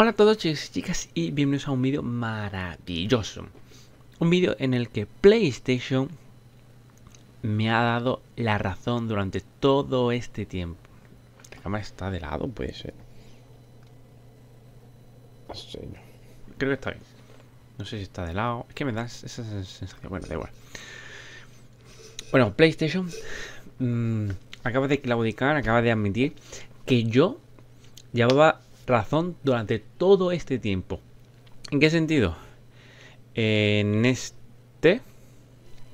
Hola a todos chicos y chicas y bienvenidos a un vídeo maravilloso. Un vídeo en el que PlayStation me ha dado la razón durante todo este tiempo. La cámara está de lado, puede ser. Creo que está bien. No sé si está de lado. Es que me da esa sensación. Bueno, da igual. Bueno, PlayStation mm, acaba de claudicar, acaba de admitir que yo llevaba razón durante todo este tiempo. ¿En qué sentido? En este...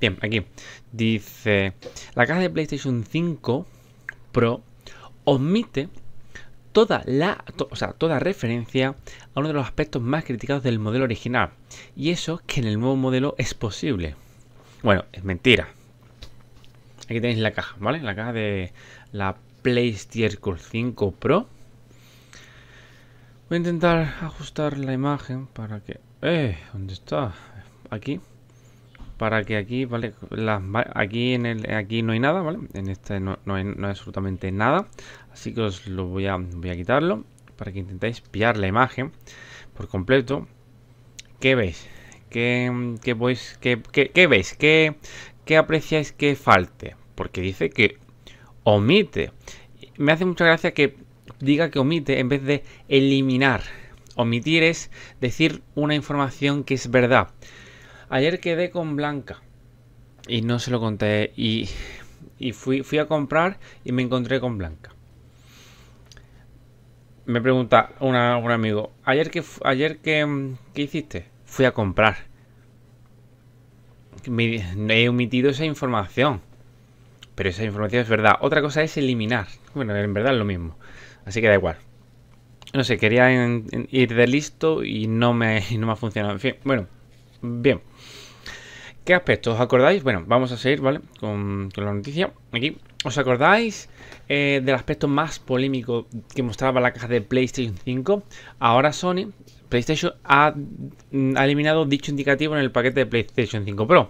Bien, aquí. Dice, la caja de PlayStation 5 Pro omite toda la, o sea, toda referencia a uno de los aspectos más criticados del modelo original. Y eso que en el nuevo modelo es posible. Bueno, es mentira. Aquí tenéis la caja, ¿vale? La caja de la PlayStation 5 Pro Voy a intentar ajustar la imagen para que... ¡Eh! ¿Dónde está? Aquí. Para que aquí, ¿vale? aquí, en el, aquí no hay nada, ¿vale? En este no, no, hay, absolutamente nada. Así que os lo voy a, voy a quitarlo para que intentáis pillar la imagen por completo. ¿Qué veis? ¿Qué, qué, veis? ¿Qué, qué, qué veis? qué qué veis qué apreciáis que falte? Porque dice que omite. Me hace mucha gracia que diga que omite en vez de eliminar. Omitir es decir una información que es verdad. Ayer quedé con Blanca y no se lo conté y, fui, fui a comprar y me encontré con Blanca me pregunta un amigo, ¿ayer que ayer que hiciste? Fui a comprar. he omitido esa información. Pero esa información es verdad. Otra cosa es eliminar. Bueno, en verdad es lo mismo. Así que da igual. No sé, quería ir de listo y no me, no me ha funcionado. En fin, bueno, bien. ¿Qué aspecto? os acordáis? Bueno, vamos a seguir, ¿vale? Con, la noticia. Aquí. ¿Os acordáis eh, del aspecto más polémico que mostraba la caja de PlayStation 5? Ahora Sony, PlayStation ha, mm, ha, eliminado dicho indicativo en el paquete de PlayStation 5 Pro.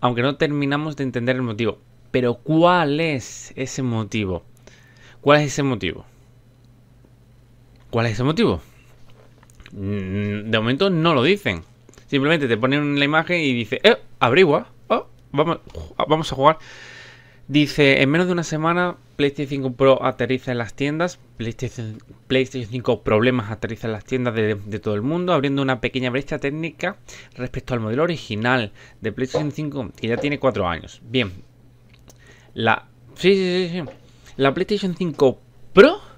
Aunque no terminamos de entender el motivo. Pero ¿cuál es ese motivo? ¿Cuál es ese motivo? ¿Cuál es ese motivo? Mm, de momento no lo dicen. Simplemente te ponen la imagen y dice, eh, abrigua, oh, ah, vamos, a jugar. Dice, en menos de una semana PlayStation 5 Pro aterriza en las tiendas. PlayStation, PlayStation 5 Problemas aterriza en las tiendas de, todo el mundo, abriendo una pequeña brecha técnica respecto al modelo original de PlayStation 5, que ya tiene 4 años. Bien. La, sí, sí, sí, sí. La PlayStation 5 Pro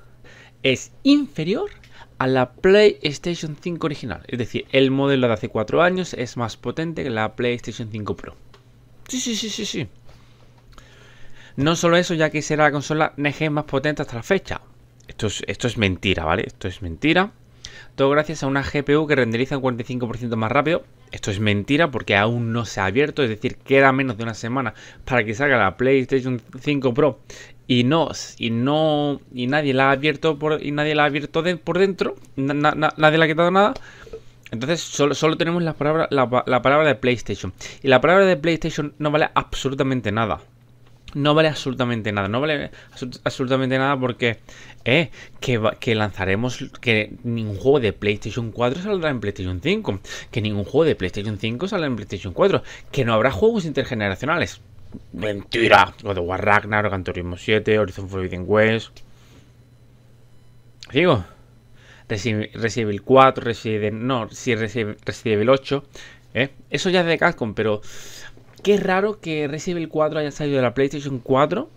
es inferior a la PlayStation 5 original. Es decir, el modelo de hace 4 años es más potente que la PlayStation 5 Pro. Sí, sí, sí, sí, sí. No solo eso, ya que será la consola NG más potente hasta la fecha. Esto es, esto es mentira, ¿vale? Esto es mentira. Todo gracias a una GPU que renderiza un 45% más rápido. Esto es mentira porque aún no se ha abierto, es decir, queda menos de una semana para que salga la PlayStation 5 Pro y no y no y nadie la ha abierto por y nadie la ha abierto por dentro nadie le ha quitado nada entonces solo, solo tenemos la palabra palabra de PlayStation y la palabra de PlayStation no vale absolutamente nada no vale absolutamente nada no vale absolutamente nada porque eh, que, que lanzaremos que ningún juego de PlayStation 4 saldrá en PlayStation 5 que ningún juego de PlayStation 5 saldrá en PlayStation 4 que no habrá juegos intergeneracionales Mentira. lo de War Ragnarok, Antorismo 7, Horizon Forbidden West. Digo, Resident el 4, Resident... No, si recibe Evil 8. ¿eh? Eso ya es de Capcom, pero... Qué raro que Resident el 4 haya salido de la PlayStation 4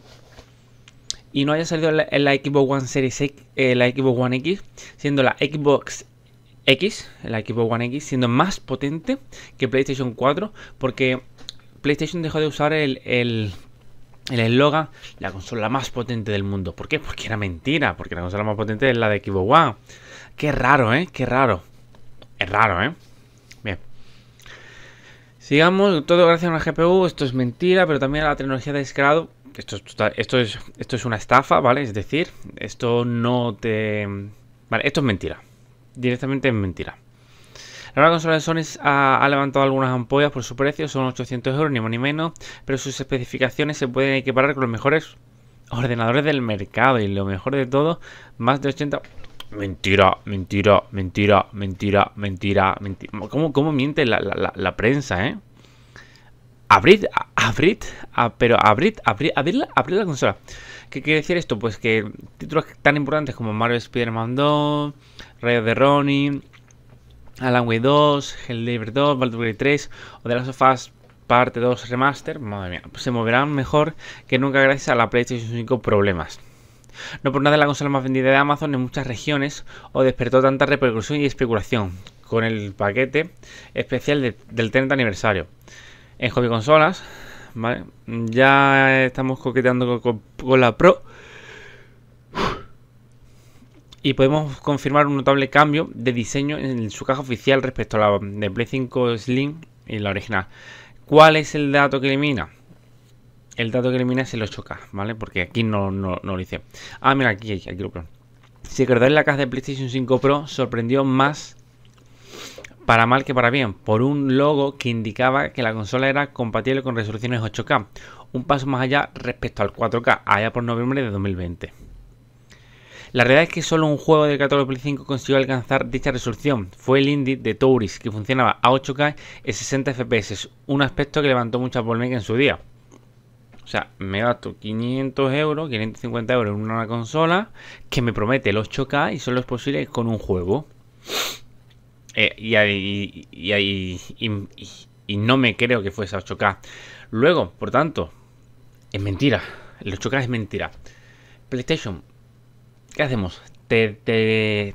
y no haya salido en la, Xbox One Series X, eh, Xbox One X, siendo la Xbox X, la Xbox One X, siendo más potente que PlayStation 4, porque PlayStation dejó de usar el, el eslogan la consola más potente del mundo. ¿Por qué? Porque era mentira, porque la consola más potente es la de Xbox One. Qué raro, ¿eh? Qué raro. Es raro, ¿eh? Bien. Sigamos, todo gracias a una GPU, esto es mentira, pero también a la tecnología de escalado. Esto esto es, esto es una estafa, ¿vale? Es decir, esto no te... Vale, esto es mentira. Directamente es mentira. La nueva consola de Sony ha, levantado algunas ampollas por su precio, son 800 euros ni más ni menos, pero sus especificaciones se pueden equiparar con los mejores ordenadores del mercado y lo mejor de todo, más de 80... Mentira, mentira, mentira, mentira, mentira, mentira. ¿Cómo, miente la, prensa, eh? abrid, abrid, pero abrid, abrid, abrid la, consola. ¿Qué quiere decir esto? Pues que títulos tan importantes como Marvel Spider-Man 2, Raya de Ronin, Alan Way 2, Helldiver 2, Baldur's 3 o The Last of Us Parte 2 Remaster, madre mía, se moverán mejor que nunca gracias a la PlayStation 5 problemas. No por nada la consola más vendida de Amazon en muchas regiones o despertó tanta repercusión y especulación con el paquete especial del 30 aniversario. En hobby consolas, ¿vale? ya estamos coqueteando con la Pro y podemos confirmar un notable cambio de diseño en su caja oficial respecto a la de Play 5 Slim y la original. ¿Cuál es el dato que elimina? El dato que elimina es el 8K, ¿vale? Porque aquí no, lo dice. Ah, mira, aquí, aquí, aquí lo creo. Si recordáis, la caja de PlayStation 5 Pro sorprendió más para mal que para bien, por un logo que indicaba que la consola era compatible con resoluciones 8K, un paso más allá respecto al 4K, allá por noviembre de 2020. La realidad es que solo un juego de 14.5 5 consiguió alcanzar dicha resolución. Fue el indie de Touris, que funcionaba a 8K y 60 FPS, un aspecto que levantó mucha polémica en su día. O sea, me gasto 500 euros, 550 euros en una consola que me promete el 8K y solo es posible con un juego. Eh, y, ahí, y, ahí, y, y, no me creo que fuese a 8K. Luego, por tanto, es mentira. El 8K es mentira. PlayStation ¿Qué hacemos? Te,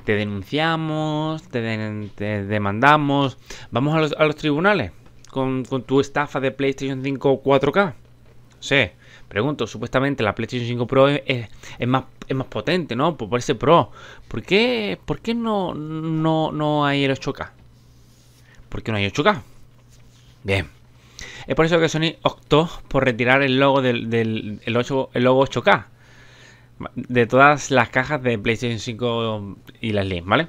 denunciamos, te, demandamos, vamos a los, tribunales con, tu estafa de PlayStation 5 4K. Sí, pregunto, supuestamente la PlayStation 5 Pro es, más, potente, ¿no? Pues por, ese Pro. ¿Por qué, no, hay el 8K? ¿Por qué no hay 8K? Bien. Es por eso que Sony optó por retirar el logo del, 8, el logo 8K de todas las cajas de PlayStation 5 y las Slim, ¿vale?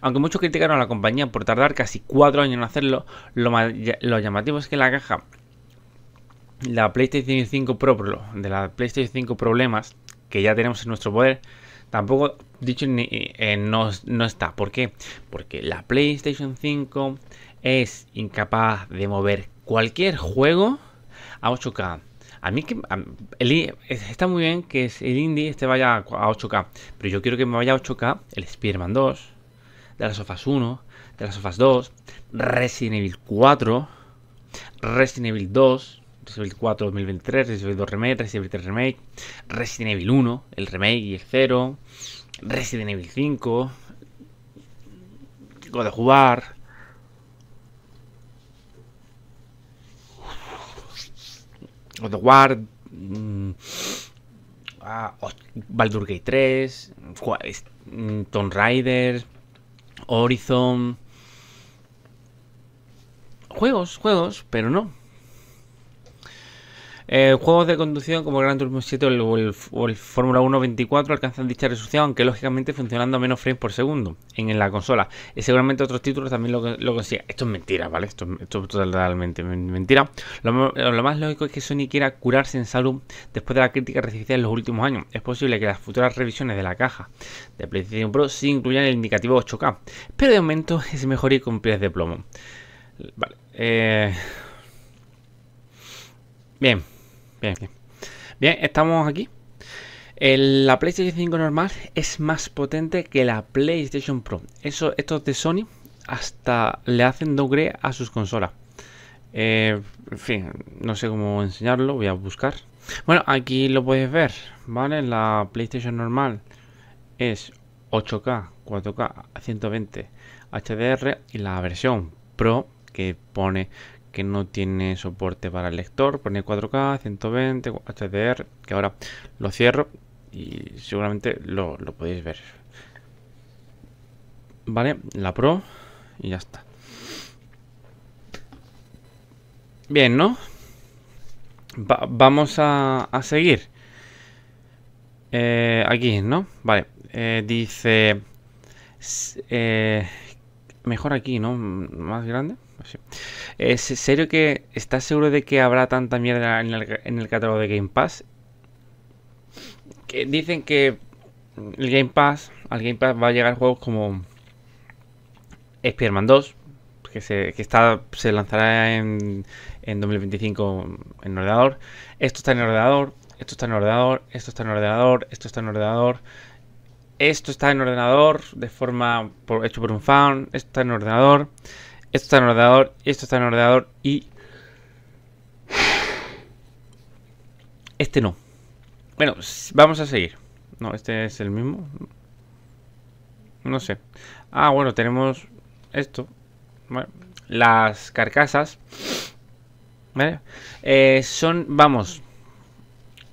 Aunque muchos criticaron a la compañía por tardar casi cuatro años en hacerlo, lo, lo llamativo es que la caja, la PlayStation 5 Pro, de la PlayStation 5 Problemas, que ya tenemos en nuestro poder, tampoco dicho eh, no, no está. ¿Por qué? Porque la PlayStation 5 es incapaz de mover cualquier juego a 8K a mí que está muy bien que el indie este vaya a 8K, pero yo quiero que me vaya a 8K el Spider-Man 2, de las Sofas 1, de las Sofas 2, Resident Evil 4, Resident Evil 2, Resident Evil 4 2023, Resident Evil 2 Remake, Resident Evil 3 Remake, Resident Evil 1, el remake y el 0, Resident Evil 5, tipo de jugar God of War, mm, ah, Baldur Gate 3, mm, Tomb Raider, Horizon. Juegos, juegos, pero no. Eh, juegos de conducción como Gran Turismo 7 o el, Fórmula 1 24 alcanzan dicha resolución, aunque lógicamente funcionando a menos frames por segundo en, la consola. Y seguramente otros títulos también lo, lo consigan. Esto es mentira, ¿vale? Esto, es totalmente mentira. Lo, más lógico es que Sony quiera curarse en salud después de la crítica recibida en los últimos años. Es posible que las futuras revisiones de la caja de PlayStation Pro sí incluyan el indicativo 8K, pero de momento es mejor ir con pies de plomo. Vale. Eh, bien bien, bien. estamos aquí. la PlayStation 5 normal es más potente que la PlayStation Pro. Eso, estos de Sony hasta le hacen doble a sus consolas. Eh, en fin, no sé cómo enseñarlo, voy a buscar. Bueno, aquí lo puedes ver, ¿vale? La PlayStation normal es 8K, 4K, 120 HDR y la versión Pro que pone que no tiene soporte para el lector, poner 4K, 120, HDR, que ahora lo cierro y seguramente lo, podéis ver. Vale, la Pro y ya está. Bien, ¿no? vamos a, seguir. Eh, aquí, ¿no? Vale, eh, dice... Eh, mejor aquí, ¿no? Más grande. Así. Pues ¿Es serio que estás seguro de que habrá tanta mierda en el, catálogo de Game Pass? Que dicen que el Game Pass, al Game Pass va a llegar juegos como Spider-Man 2, que, se, que está, se lanzará en, 2025 en ordenador. Esto está en ordenador, esto está en ordenador, esto está en ordenador, esto está en ordenador. Esto está en ordenador de forma hecho por un fan, esto está en ordenador. Esto está en ordenador, esto está en ordenador y... Este no. Bueno, vamos a seguir. No, este es el mismo. No sé. Ah, bueno, tenemos esto. las carcasas. ¿Vale? Eh, son, vamos.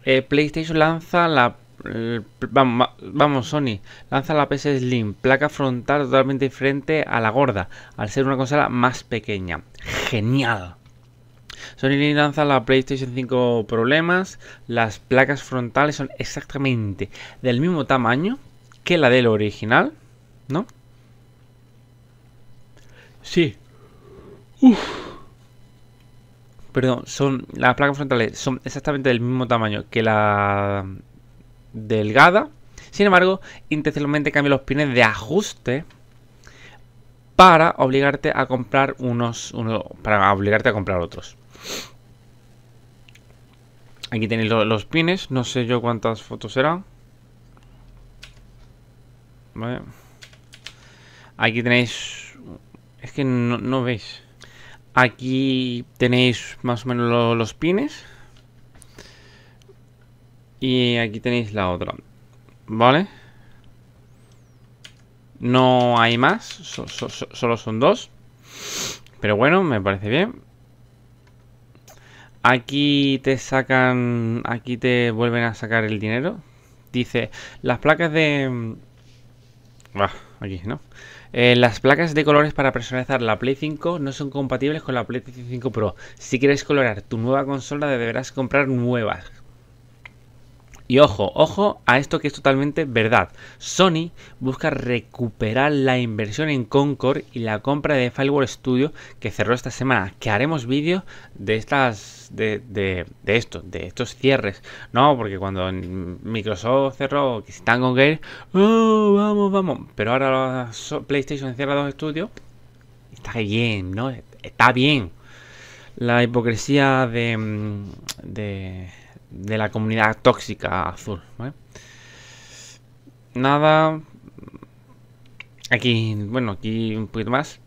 Eh, PlayStation lanza la eh, vamos, Sony, lanza la PS Slim, placa frontal totalmente diferente a la gorda, al ser una consola más pequeña. Genial. Sony lanza la PlayStation 5 problemas, las placas frontales son exactamente del mismo tamaño que la del original, ¿no? Sí. Uf. Perdón, son las placas frontales son exactamente del mismo tamaño que la delgada. Sin embargo, intencionalmente cambia los pines de ajuste para obligarte a comprar unos, para obligarte a comprar otros. Aquí tenéis los, pines, no sé yo cuántas fotos serán. Aquí tenéis... Es que no, veis. Aquí tenéis más o menos los pines. Y aquí tenéis la otra. ¿Vale? No hay más. solo son dos. Pero bueno, me parece bien. Aquí te sacan... Aquí te vuelven a sacar el dinero. Dice, las placas de... Mm, ah, aquí, ¿no? Eh, las placas de colores para personalizar la Play 5 no son compatibles con la Play 5 Pro. Si quieres colorar tu nueva consola deberás comprar nuevas. Y ojo, ojo a esto que es totalmente verdad. Sony busca recuperar la inversión en Concord y la compra de Firewall Studio que cerró esta semana. Que haremos vídeos de estas. De, de, de, esto, de estos cierres. No, porque cuando Microsoft cerró, que están con ¡Oh, vamos, vamos. Pero ahora PlayStation cierra dos estudios. Está bien, ¿no? Está bien. La hipocresía de mm, de la comunidad tóxica azul, Nada. Aquí, bueno, aquí un poquito más.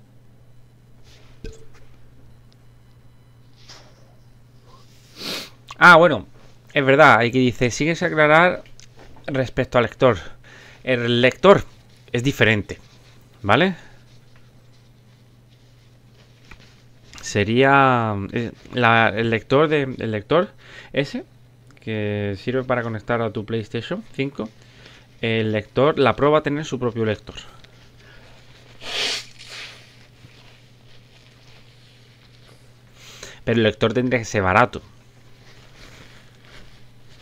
Ah, bueno, es verdad, aquí dice, sigues aclarar respecto al lector. El lector es diferente, ¿vale? Sería eh, el lector de el lector ese que sirve para conectar a tu PlayStation 5. El lector, la prueba a tener su propio lector. Pero el lector tendría que ser barato.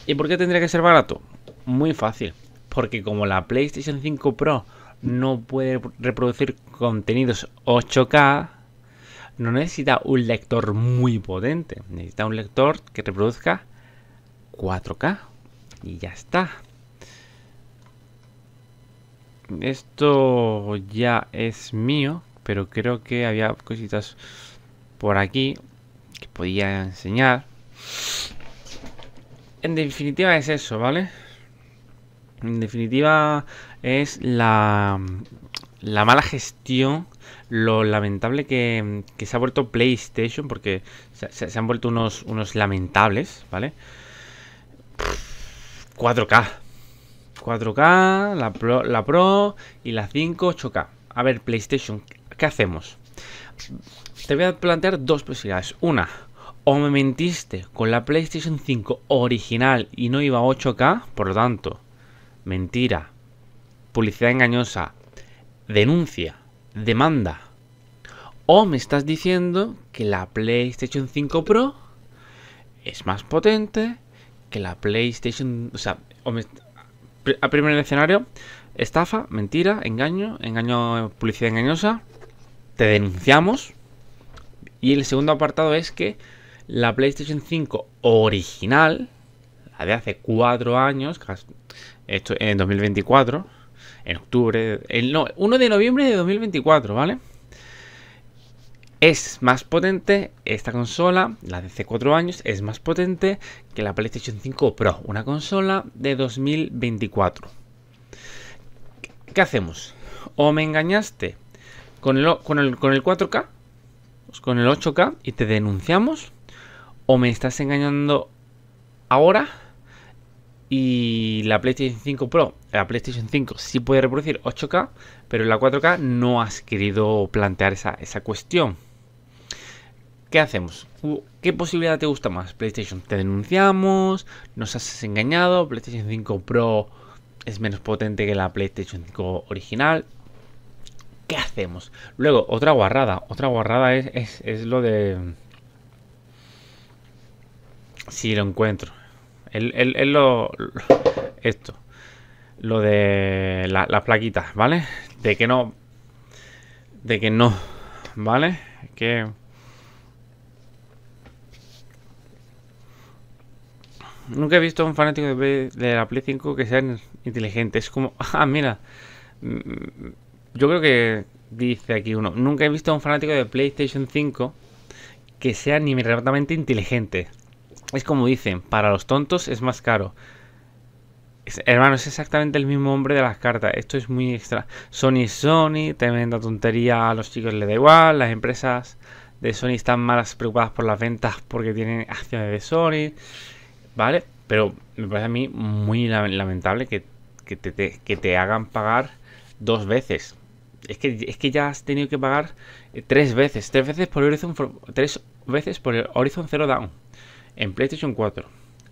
¿Y por qué tendría que ser barato? Muy fácil. Porque como la PlayStation 5 Pro no puede reproducir contenidos 8K, no necesita un lector muy potente. Necesita un lector que reproduzca 4K y ya está. Esto ya es mío, pero creo que había cositas por aquí que podía enseñar. En definitiva es eso, ¿vale? En definitiva es la, mala gestión, lo lamentable que, se ha vuelto PlayStation, porque se, han vuelto unos, unos lamentables, ¿vale? vale 4K. 4K, la Pro, la Pro y la 5 8K. A ver, PlayStation, ¿qué hacemos? Te voy a plantear dos posibilidades. Una, o me mentiste con la PlayStation 5 original y no iba a 8K, por lo tanto, mentira, publicidad engañosa, denuncia, demanda. O me estás diciendo que la PlayStation 5 Pro es más potente, que la PlayStation, o sea, a primer escenario, estafa, mentira, engaño, engaño, publicidad engañosa, te denunciamos. Y el segundo apartado es que la PlayStation 5 original, la de hace cuatro años, esto en 2024, en octubre, el, no, 1 de noviembre de 2024, ¿vale? es más potente esta consola, la de hace 4 años, es más potente que la PlayStation 5 Pro, una consola de 2024. ¿Qué hacemos? ¿O me engañaste con el, con el, 4K, pues con el 8K y te denunciamos? ¿O me estás engañando ahora? Y la PlayStation 5 Pro, la PlayStation 5 sí puede reproducir 8K, pero la 4K no has querido plantear esa, esa cuestión. ¿qué hacemos? ¿Qué posibilidad te gusta más? PlayStation, te denunciamos, nos has engañado, PlayStation 5 Pro es menos potente que la PlayStation 5 original. ¿Qué hacemos? Luego, otra guarrada. Otra guarrada es, es, lo de... Si lo encuentro. Es lo, Esto. Lo de las plaquitas, ¿vale? De que no... De que no. ¿Vale? Que... Nunca he visto un fanático de, la Play 5 que sea inteligente. Es como, ah, mira. Mm, yo creo que dice aquí uno. Nunca he visto un fanático de PlayStation 5 que sea ni remotamente inteligente. Es como dicen, para los tontos es más caro. hermano, es exactamente el mismo hombre de las cartas. Esto es muy extra. Sony Sony, tremenda tontería. A los chicos les da igual. Las empresas de Sony están malas preocupadas por las ventas porque tienen acciones de Sony. ¿Vale? Pero me parece a mí muy lamentable que, te, hagan pagar dos veces. Es que, es que ya has tenido que pagar eh, tres veces. Tres veces por Horizon, tres veces por el Horizon Zero Down. En PlayStation 4.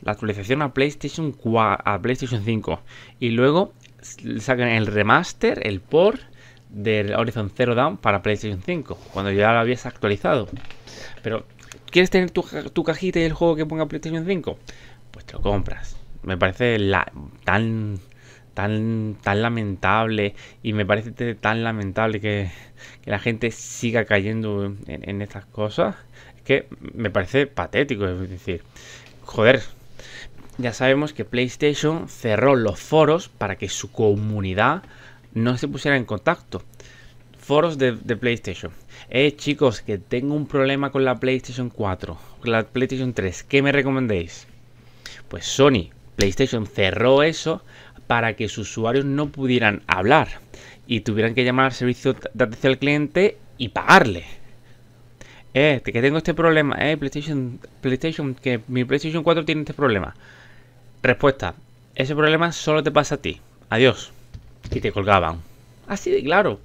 La actualización a PlayStation a PlayStation 5. Y luego sacan el remaster, el port del Horizon Zero Down para PlayStation 5. Cuando ya lo habías actualizado. Pero, ¿quieres tener tu, tu cajita y el juego que ponga PlayStation 5? lo compras. Me parece tan, tan, tan lamentable y me parece tan lamentable que, la gente siga cayendo en, estas cosas. que me parece patético, es decir, joder, ya sabemos que PlayStation cerró los foros para que su comunidad no se pusiera en contacto. Foros de, PlayStation. Eh, chicos, que tengo un problema con la PlayStation 4, la PlayStation 3. ¿Qué me recomendéis? Pues Sony, PlayStation cerró eso para que sus usuarios no pudieran hablar y tuvieran que llamar al servicio de atención al cliente y pagarle. Eh, que tengo este problema, eh, PlayStation, PlayStation, que mi PlayStation 4 tiene este problema. Respuesta, ese problema solo te pasa a ti. Adiós. Y te colgaban. Así de claro.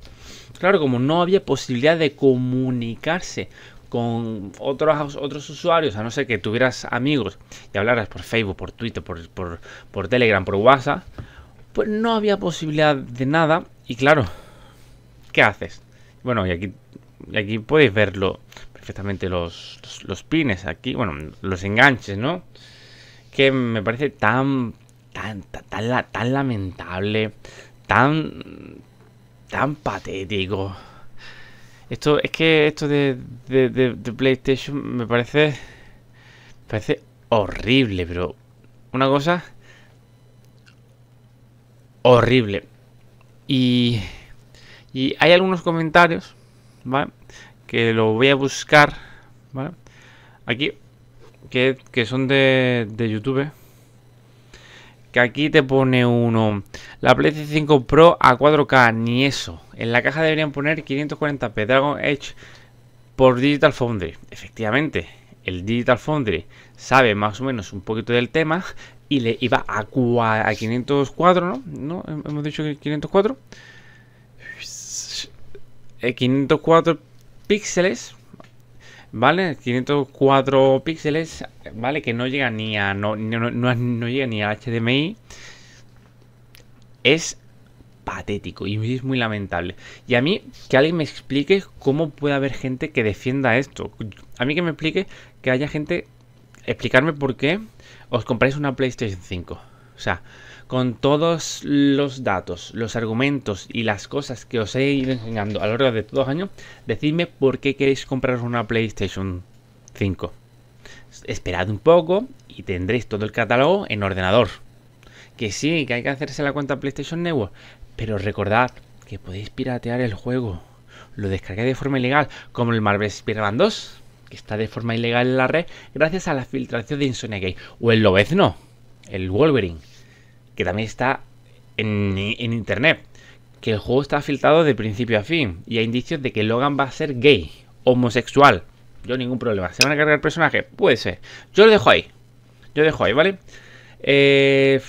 Claro, como no había posibilidad de comunicarse con otros, otros usuarios, a no ser que tuvieras amigos y hablaras por Facebook, por Twitter, por, Telegram, por WhatsApp, pues no había posibilidad de nada. Y claro, ¿qué haces? Bueno, y aquí, aquí podéis verlo perfectamente los, pines aquí, bueno, los enganches, ¿no? Que me parece tan, tan, tan, tan, tan lamentable, tan, tan patético. Esto es que esto de, PlayStation me parece, me parece horrible, pero una cosa horrible. Y, y hay algunos comentarios, ¿vale? Que lo voy a buscar, ¿vale? Aquí, que, son de YouTube que aquí te pone uno. La PlayStation 5 Pro a 4K, ni eso. En la caja deberían poner 540p Dragon Edge por Digital Foundry. Efectivamente, el Digital Foundry sabe más o menos un poquito del tema y le iba a, a 504, ¿no? ¿no? Hemos dicho que 504. 504 eh, píxeles ¿vale? 504 píxeles, ¿vale? Que no llega ni a. No, no, llega ni a HDMI. Es patético y es muy lamentable. Y a mí, que alguien me explique cómo puede haber gente que defienda esto. A mí que me explique que haya gente. Explicarme por qué os compráis una PlayStation 5. O sea, con todos los datos, los argumentos y las cosas que os he ido enseñando a lo largo de todos dos años, decidme por qué queréis compraros una PlayStation 5. Esperad un poco y tendréis todo el catálogo en ordenador. Que sí, que hay que hacerse la cuenta PlayStation Network, pero recordad que podéis piratear el juego. Lo descargué de forma ilegal, como el Marvel Spider-Man 2, que está de forma ilegal en la red gracias a la filtración de Insomniac o el Lobezno, el Wolverine que también está en, internet, que el juego está filtrado de principio a fin y hay indicios de que Logan va a ser gay, homosexual. Yo ningún problema. ¿Se van a cargar el personaje? Puede ser. Yo lo dejo ahí. Yo lo dejo ahí, ¿vale? Eh,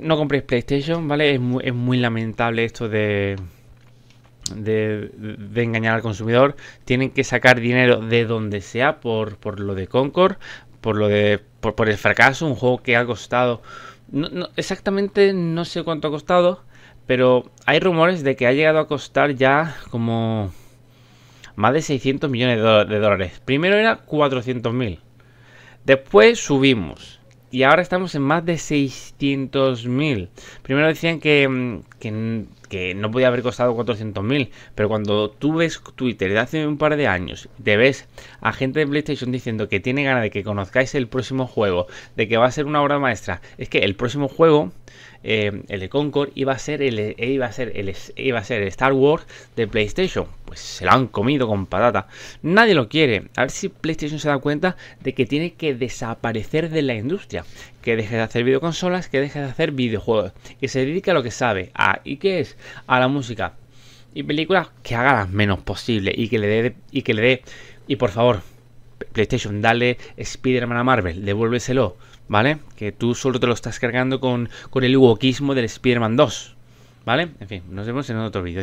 no compréis PlayStation, ¿vale? Es muy, lamentable esto de, de, engañar al consumidor. Tienen que sacar dinero de donde sea por, lo de Concord, por lo de por el fracaso, un juego que ha costado no, exactamente no sé cuánto ha costado, pero hay rumores de que ha llegado a costar ya como más de 600 millones de, dólares. Primero era 400 mil, después subimos y ahora estamos en más de 600 mil. Primero decían que, mm, que, no podía haber costado 400.000. Pero cuando tú ves Twitter de hace un par de años, te ves a gente de PlayStation diciendo que tiene ganas de que conozcáis el próximo juego, de que va a ser una obra maestra. Es que el próximo juego, eh, el de Concord, eh, iba a ser el, iba a ser el, iba a ser Star Wars de PlayStation. Pues se lo han comido con patata. Nadie lo quiere. A ver si PlayStation se da cuenta de que tiene que desaparecer de la industria que deje de hacer videoconsolas, que dejes de hacer videojuegos, que se dedique a lo que sabe, a, ¿y qué es? A la música. Y películas que haga las menos posible y que le dé, y que le dé, y por favor, PlayStation, dale Spider-Man a Marvel, devuélveselo, ¿vale? Que tú solo te lo estás cargando con, el wokismo del Spider-Man 2, ¿vale? En fin, nos vemos en otro vídeo,